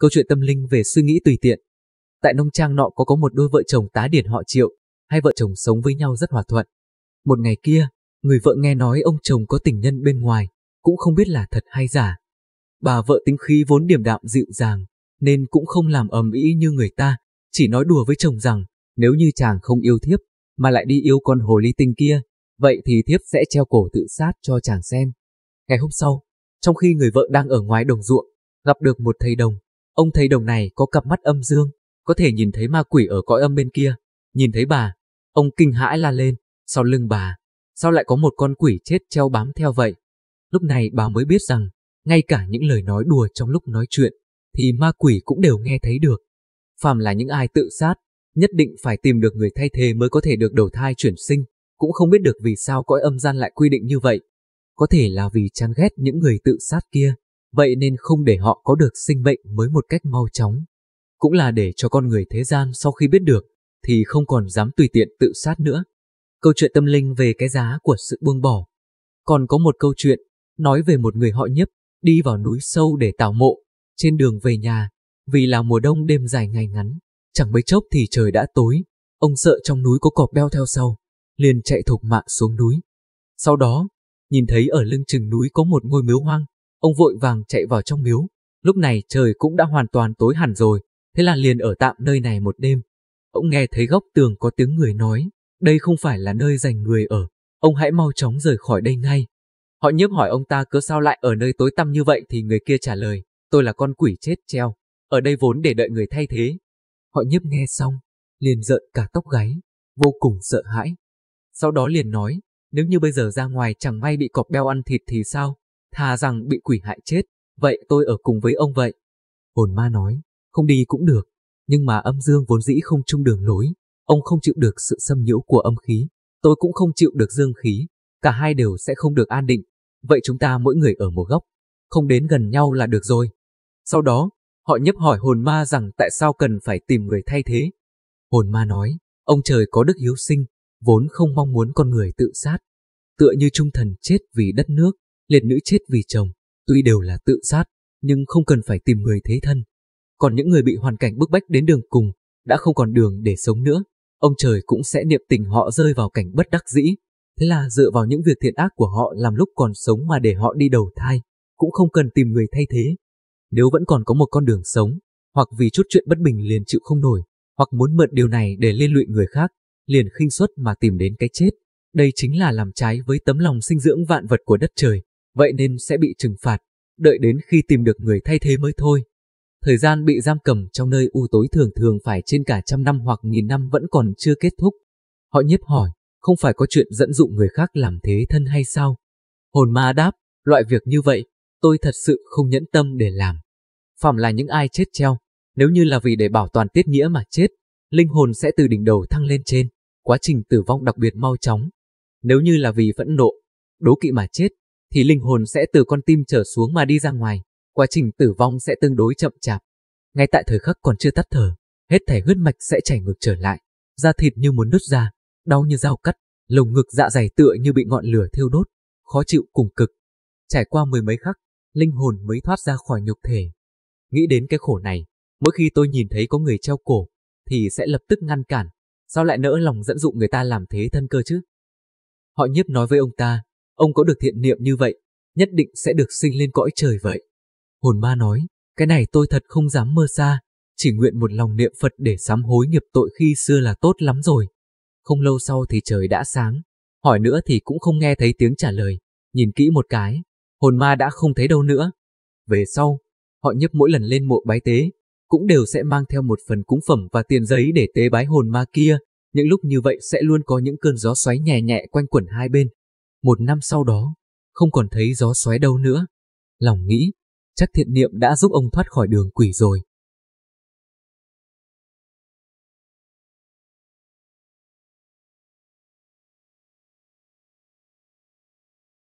Câu chuyện tâm linh về suy nghĩ tùy tiện. Tại nông trang nọ có có một đôi vợ chồng tá điển họ triệu, hai vợ chồng sống với nhau rất hòa thuận. Một ngày kia, người vợ nghe nói ông chồng có tình nhân bên ngoài, cũng không biết là thật hay giả. Bà vợ tính khí vốn điềm đạm dịu dàng, nên cũng không làm ầm ĩ như người ta, chỉ nói đùa với chồng rằng nếu như chàng không yêu thiếp, mà lại đi yêu con hồ ly tinh kia, vậy thì thiếp sẽ treo cổ tự sát cho chàng xem. Ngày hôm sau, trong khi người vợ đang ở ngoài đồng ruộng, gặp được một thầy đồng, Ông thầy đồng này có cặp mắt âm dương, có thể nhìn thấy ma quỷ ở cõi âm bên kia. Nhìn thấy bà, ông kinh hãi la lên, sau lưng bà, sao lại có một con quỷ chết treo bám theo vậy? Lúc này bà mới biết rằng, ngay cả những lời nói đùa trong lúc nói chuyện, thì ma quỷ cũng đều nghe thấy được. Phàm là những ai tự sát, nhất định phải tìm được người thay thế mới có thể được đầu thai chuyển sinh, cũng không biết được vì sao cõi âm gian lại quy định như vậy. Có thể là vì chán ghét những người tự sát kia, vậy nên không để họ có được sinh mệnh mới một cách mau chóng. Cũng là để cho con người thế gian sau khi biết được, thì không còn dám tùy tiện tự sát nữa. Câu chuyện tâm linh về cái giá của sự buông bỏ. Còn có một câu chuyện, nói về một người họ nhấp, đi vào núi sâu để tạo mộ, trên đường về nhà, vì là mùa đông đêm dài ngày ngắn, chẳng mấy chốc thì trời đã tối, ông sợ trong núi có cọp beo theo sau, liền chạy thục mạng xuống núi. Sau đó, nhìn thấy ở lưng chừng núi có một ngôi miếu hoang, Ông vội vàng chạy vào trong miếu, lúc này trời cũng đã hoàn toàn tối hẳn rồi, thế là liền ở tạm nơi này một đêm. Ông nghe thấy góc tường có tiếng người nói, đây không phải là nơi dành người ở, ông hãy mau chóng rời khỏi đây ngay. Họ nhiếp hỏi ông ta cớ sao lại ở nơi tối tăm như vậy thì người kia trả lời, tôi là con quỷ chết treo, ở đây vốn để đợi người thay thế. Họ nhiếp nghe xong, liền giận cả tóc gáy, vô cùng sợ hãi. Sau đó liền nói, nếu như bây giờ ra ngoài chẳng may bị cọp beo ăn thịt thì sao? thà rằng bị quỷ hại chết, vậy tôi ở cùng với ông vậy. Hồn ma nói, không đi cũng được, nhưng mà âm dương vốn dĩ không chung đường lối, ông không chịu được sự xâm nhiễu của âm khí, tôi cũng không chịu được dương khí, cả hai đều sẽ không được an định, vậy chúng ta mỗi người ở một góc, không đến gần nhau là được rồi. Sau đó, họ nhấp hỏi hồn ma rằng tại sao cần phải tìm người thay thế. Hồn ma nói, ông trời có đức hiếu sinh, vốn không mong muốn con người tự sát, tựa như trung thần chết vì đất nước, liệt nữ chết vì chồng, tuy đều là tự sát, nhưng không cần phải tìm người thế thân. Còn những người bị hoàn cảnh bức bách đến đường cùng, đã không còn đường để sống nữa, ông trời cũng sẽ niệm tình họ rơi vào cảnh bất đắc dĩ. Thế là dựa vào những việc thiện ác của họ làm lúc còn sống mà để họ đi đầu thai, cũng không cần tìm người thay thế. Nếu vẫn còn có một con đường sống, hoặc vì chút chuyện bất bình liền chịu không nổi, hoặc muốn mượn điều này để liên lụy người khác, liền khinh suất mà tìm đến cái chết. Đây chính là làm trái với tấm lòng sinh dưỡng vạn vật của đất trời vậy nên sẽ bị trừng phạt, đợi đến khi tìm được người thay thế mới thôi. Thời gian bị giam cầm trong nơi u tối thường thường phải trên cả trăm năm hoặc nghìn năm vẫn còn chưa kết thúc. Họ nhiếp hỏi, không phải có chuyện dẫn dụ người khác làm thế thân hay sao? Hồn ma đáp, loại việc như vậy, tôi thật sự không nhẫn tâm để làm. Phạm là những ai chết treo, nếu như là vì để bảo toàn tiết nghĩa mà chết, linh hồn sẽ từ đỉnh đầu thăng lên trên, quá trình tử vong đặc biệt mau chóng. Nếu như là vì phẫn nộ, đố kỵ mà chết, thì linh hồn sẽ từ con tim trở xuống mà đi ra ngoài, quá trình tử vong sẽ tương đối chậm chạp. Ngay tại thời khắc còn chưa tắt thở, hết thể huyết mạch sẽ chảy ngược trở lại, da thịt như muốn nứt ra, đau như dao cắt, lồng ngực dạ dày tựa như bị ngọn lửa thiêu đốt, khó chịu cùng cực. Trải qua mười mấy khắc, linh hồn mới thoát ra khỏi nhục thể. Nghĩ đến cái khổ này, mỗi khi tôi nhìn thấy có người treo cổ, thì sẽ lập tức ngăn cản, sao lại nỡ lòng dẫn dụ người ta làm thế thân cơ chứ? Họ nhiếp nói với ông ta, ông có được thiện niệm như vậy, nhất định sẽ được sinh lên cõi trời vậy. Hồn ma nói, cái này tôi thật không dám mơ xa, chỉ nguyện một lòng niệm Phật để sám hối nghiệp tội khi xưa là tốt lắm rồi. Không lâu sau thì trời đã sáng, hỏi nữa thì cũng không nghe thấy tiếng trả lời, nhìn kỹ một cái, hồn ma đã không thấy đâu nữa. Về sau, họ nhấp mỗi lần lên mộ bái tế, cũng đều sẽ mang theo một phần cúng phẩm và tiền giấy để tế bái hồn ma kia, những lúc như vậy sẽ luôn có những cơn gió xoáy nhẹ nhẹ quanh quẩn hai bên, một năm sau đó, không còn thấy gió xoáy đâu nữa. Lòng nghĩ, chắc thiện niệm đã giúp ông thoát khỏi đường quỷ rồi.